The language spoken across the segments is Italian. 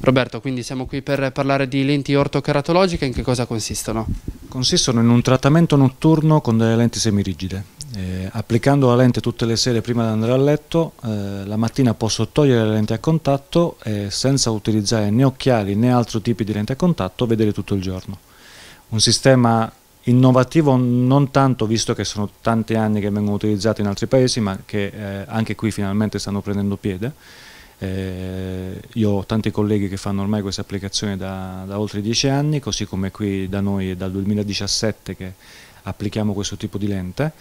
Roberto, quindi siamo qui per parlare di lenti ortokeratologiche, in che cosa consistono? Consistono in un trattamento notturno con delle lenti semirigide. Eh, applicando la lente tutte le sere prima di andare a letto, eh, la mattina posso togliere le lenti a contatto e senza utilizzare né occhiali né altri tipi di lenti a contatto vedere tutto il giorno. Un sistema innovativo non tanto visto che sono tanti anni che vengono utilizzati in altri paesi, ma che eh, anche qui finalmente stanno prendendo piede. Eh, io ho tanti colleghi che fanno ormai questa applicazione da, da oltre dieci anni, così come qui da noi è dal 2017 che applichiamo questo tipo di lente,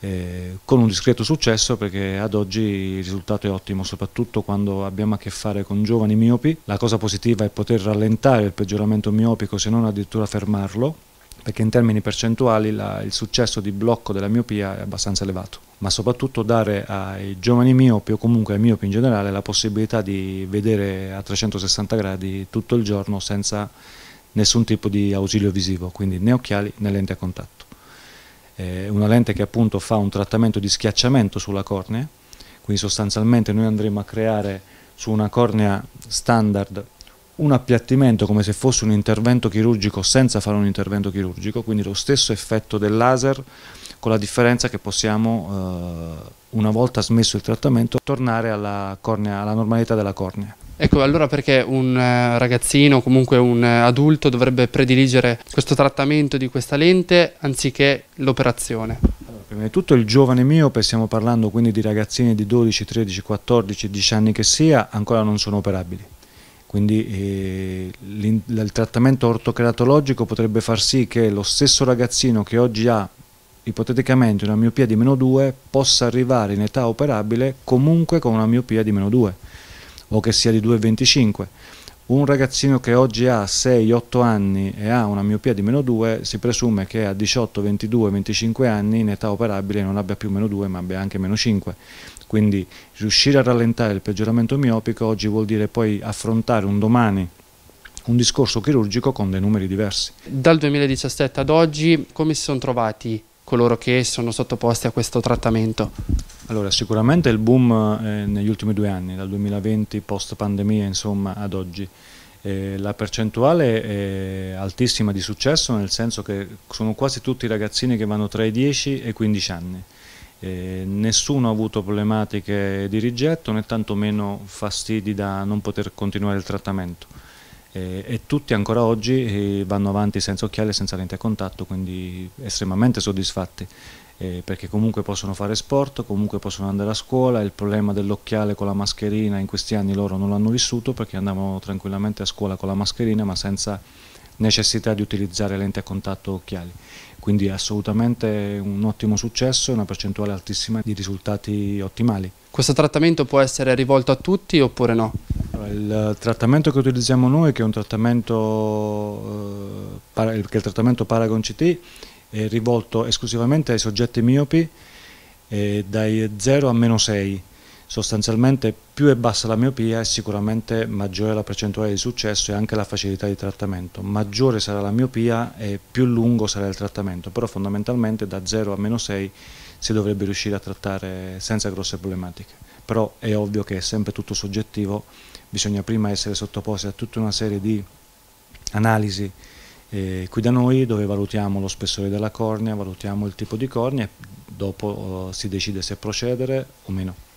eh, con un discreto successo perché ad oggi il risultato è ottimo, soprattutto quando abbiamo a che fare con giovani miopi. La cosa positiva è poter rallentare il peggioramento miopico se non addirittura fermarlo perché in termini percentuali la, il successo di blocco della miopia è abbastanza elevato, ma soprattutto dare ai giovani miopi o comunque ai miopi in generale la possibilità di vedere a 360 gradi tutto il giorno senza nessun tipo di ausilio visivo, quindi né occhiali né lente a contatto. È eh, una lente che appunto fa un trattamento di schiacciamento sulla cornea, quindi sostanzialmente noi andremo a creare su una cornea standard un appiattimento come se fosse un intervento chirurgico senza fare un intervento chirurgico, quindi lo stesso effetto del laser con la differenza che possiamo, eh, una volta smesso il trattamento, tornare alla, cornea, alla normalità della cornea. Ecco, allora perché un eh, ragazzino o comunque un eh, adulto dovrebbe prediligere questo trattamento di questa lente anziché l'operazione? Allora, prima di tutto il giovane miope, stiamo parlando quindi di ragazzini di 12, 13, 14, 10 anni che sia, ancora non sono operabili. Quindi eh, il trattamento ortocratologico potrebbe far sì che lo stesso ragazzino che oggi ha ipoteticamente una miopia di meno 2 possa arrivare in età operabile comunque con una miopia di meno 2 o che sia di 2,25 un ragazzino che oggi ha 6-8 anni e ha una miopia di meno 2 si presume che a 18, 22, 25 anni in età operabile non abbia più meno 2 ma abbia anche meno 5. Quindi riuscire a rallentare il peggioramento miopico oggi vuol dire poi affrontare un domani un discorso chirurgico con dei numeri diversi. Dal 2017 ad oggi come si sono trovati coloro che sono sottoposti a questo trattamento? Allora, sicuramente il boom eh, negli ultimi due anni, dal 2020 post pandemia insomma ad oggi. Eh, la percentuale è altissima di successo nel senso che sono quasi tutti ragazzini che vanno tra i 10 e i 15 anni. Eh, nessuno ha avuto problematiche di rigetto né tantomeno fastidi da non poter continuare il trattamento eh, e tutti ancora oggi eh, vanno avanti senza occhiali e senza lente a contatto, quindi estremamente soddisfatti. Eh, perché comunque possono fare sport, comunque possono andare a scuola, il problema dell'occhiale con la mascherina in questi anni loro non l'hanno vissuto perché andavano tranquillamente a scuola con la mascherina ma senza necessità di utilizzare lenti a contatto o occhiali. Quindi assolutamente un ottimo successo e una percentuale altissima di risultati ottimali. Questo trattamento può essere rivolto a tutti oppure no? Il trattamento che utilizziamo noi, che è, trattamento, eh, che è il trattamento Paragon CT, è rivolto esclusivamente ai soggetti miopi eh, dai 0 a meno 6. Sostanzialmente più è bassa la miopia è sicuramente maggiore la percentuale di successo e anche la facilità di trattamento. Maggiore sarà la miopia e più lungo sarà il trattamento, però fondamentalmente da 0 a meno 6 si dovrebbe riuscire a trattare senza grosse problematiche però è ovvio che è sempre tutto soggettivo, bisogna prima essere sottoposti a tutta una serie di analisi eh, qui da noi dove valutiamo lo spessore della cornea, valutiamo il tipo di cornea e dopo eh, si decide se procedere o meno.